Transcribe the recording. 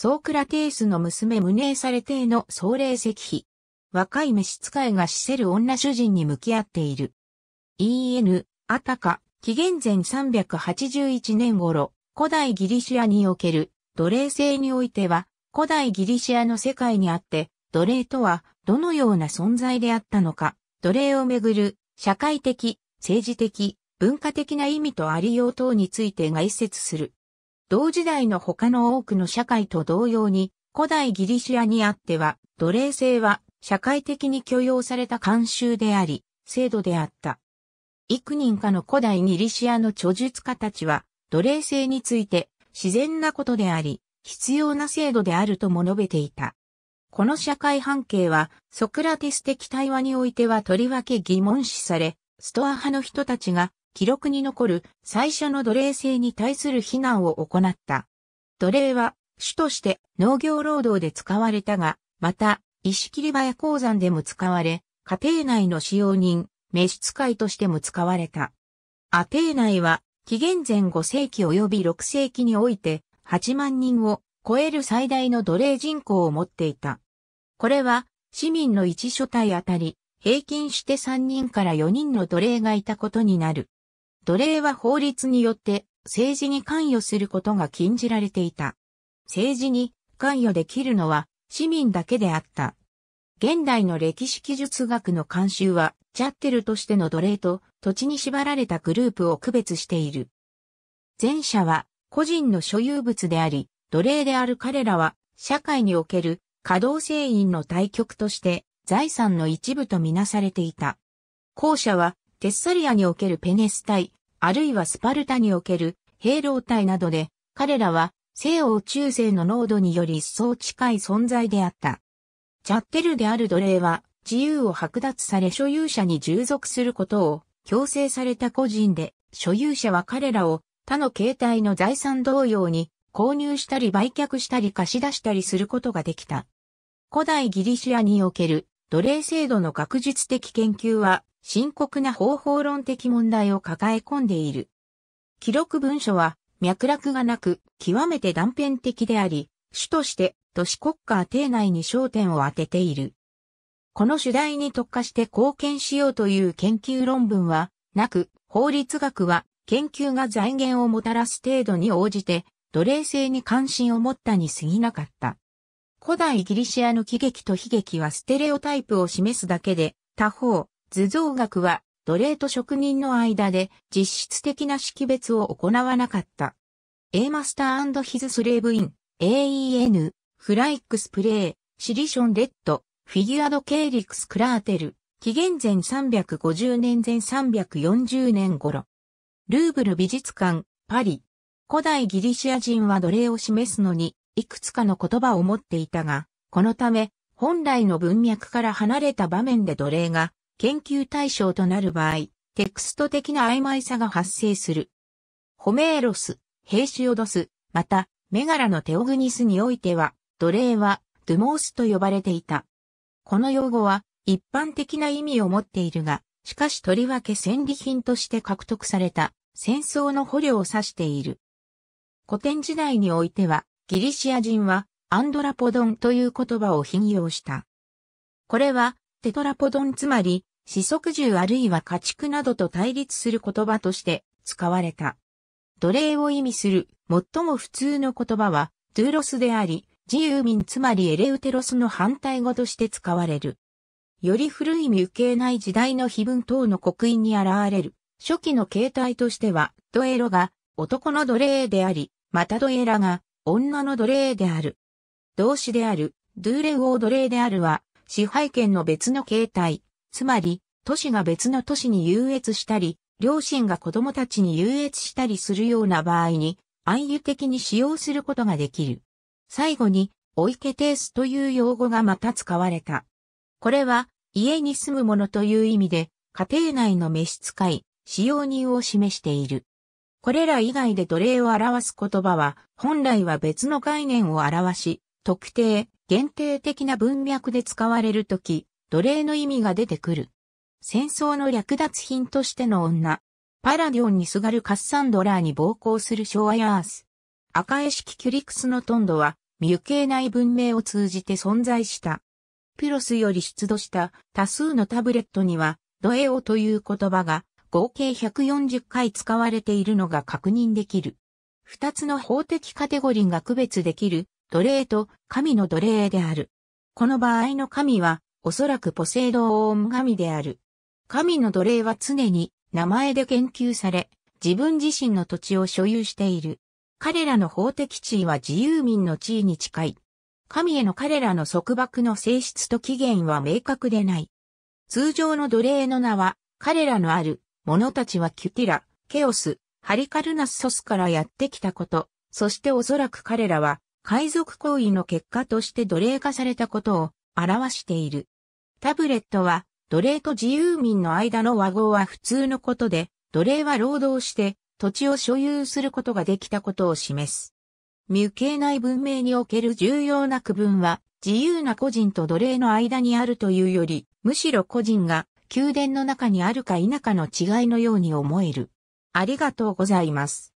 ソークラテースの娘無名されての壮麗石碑。若い召使いが死せる女主人に向き合っている。E.N. アタカ、紀元前381年頃、古代ギリシアにおける奴隷制においては、古代ギリシアの世界にあって、奴隷とはどのような存在であったのか、奴隷をめぐる社会的、政治的、文化的な意味とありよう等について概説する。同時代の他の多くの社会と同様に、古代ギリシアにあっては、奴隷制は社会的に許容された慣習であり、制度であった。幾人かの古代ギリシアの著述家たちは、奴隷制について自然なことであり、必要な制度であるとも述べていた。この社会半径は、ソクラテス的対話においてはとりわけ疑問視され、ストア派の人たちが記録に残る最初の奴隷制に対する非難を行った。奴隷は主として農業労働で使われたが、また、石切場や鉱山でも使われ、家庭内の使用人、召使いとしても使われた。アテー内は、紀元前5世紀及び6世紀において、8万人を超える最大の奴隷人口を持っていた。これは、市民の1所帯あたり、平均して3人から4人の奴隷がいたことになる。奴隷は法律によって政治に関与することが禁じられていた。政治に関与できるのは市民だけであった。現代の歴史記述学の慣習は、チャッテルとしての奴隷と土地に縛られたグループを区別している。前者は個人の所有物であり、奴隷である彼らは社会における稼働制員の対局として財産の一部とみなされていた。後者はテッサリアにおけるペネスイ、あるいはスパルタにおける兵老隊などで、彼らは西欧中世の濃度により一層近い存在であった。チャッテルである奴隷は自由を剥奪され所有者に従属することを強制された個人で、所有者は彼らを他の形態の財産同様に購入したり売却したり貸し出したりすることができた。古代ギリシアにおける奴隷制度の学術的研究は深刻な方法論的問題を抱え込んでいる。記録文書は脈絡がなく極めて断片的であり、主として都市国家邸内に焦点を当てている。この主題に特化して貢献しようという研究論文はなく、法律学は研究が財源をもたらす程度に応じて奴隷制に関心を持ったに過ぎなかった。古代ギリシアの喜劇と悲劇はステレオタイプを示すだけで、他方、図像学は奴隷と職人の間で実質的な識別を行わなかった。A マスターヒズスレーブイン、AEN、フライックスプレイ、シリションレッド、フィギュアドケーリクスクラーテル、紀元前350年前340年頃。ルーブル美術館、パリ。古代ギリシア人は奴隷を示すのに、いくつかの言葉を持っていたが、このため、本来の文脈から離れた場面で奴隷が研究対象となる場合、テクスト的な曖昧さが発生する。ホメーロス、ヘイシオドス、また、メガラのテオグニスにおいては、奴隷は、ドゥモースと呼ばれていた。この用語は、一般的な意味を持っているが、しかしとりわけ戦利品として獲得された、戦争の捕虜を指している。古典時代においては、ギリシア人は、アンドラポドンという言葉を引用した。これは、テトラポドンつまり、四足獣あるいは家畜などと対立する言葉として使われた。奴隷を意味する最も普通の言葉は、トゥーロスであり、自由民つまりエレウテロスの反対語として使われる。より古い受けない時代の碑文等の刻印に現れる。初期の形態としては、ドエロが男の奴隷であり、またドエラが女の奴隷である。動詞である、ドゥーレウオー奴隷であるは、支配権の別の形態、つまり、都市が別の都市に優越したり、両親が子供たちに優越したりするような場合に、暗喩的に使用することができる。最後に、お池テースという用語がまた使われた。これは、家に住む者という意味で、家庭内の召使い、使用人を示している。これら以外で奴隷を表す言葉は、本来は別の概念を表し、特定、限定的な文脈で使われるとき、奴隷の意味が出てくる。戦争の略奪品としての女。パラディオンにすがるカッサンドラーに暴行するショアヤース。赤絵式キュリクスのトンドは、未形ない文明を通じて存在した。ピロスより出土した多数のタブレットには、ドエオという言葉が合計140回使われているのが確認できる。二つの法的カテゴリーが区別できる奴隷と神の奴隷である。この場合の神は、おそらくポセイドオーン神である。神の奴隷は常に名前で研究され、自分自身の土地を所有している。彼らの法的地位は自由民の地位に近い。神への彼らの束縛の性質と起源は明確でない。通常の奴隷の名は、彼らのある者たちはキュティラ、ケオス、ハリカルナスソスからやってきたこと、そしておそらく彼らは海賊行為の結果として奴隷化されたことを表している。タブレットは奴隷と自由民の間の和合は普通のことで、奴隷は労働して土地を所有することができたことを示す。無形内文明における重要な区分は、自由な個人と奴隷の間にあるというより、むしろ個人が宮殿の中にあるか否かの違いのように思える。ありがとうございます。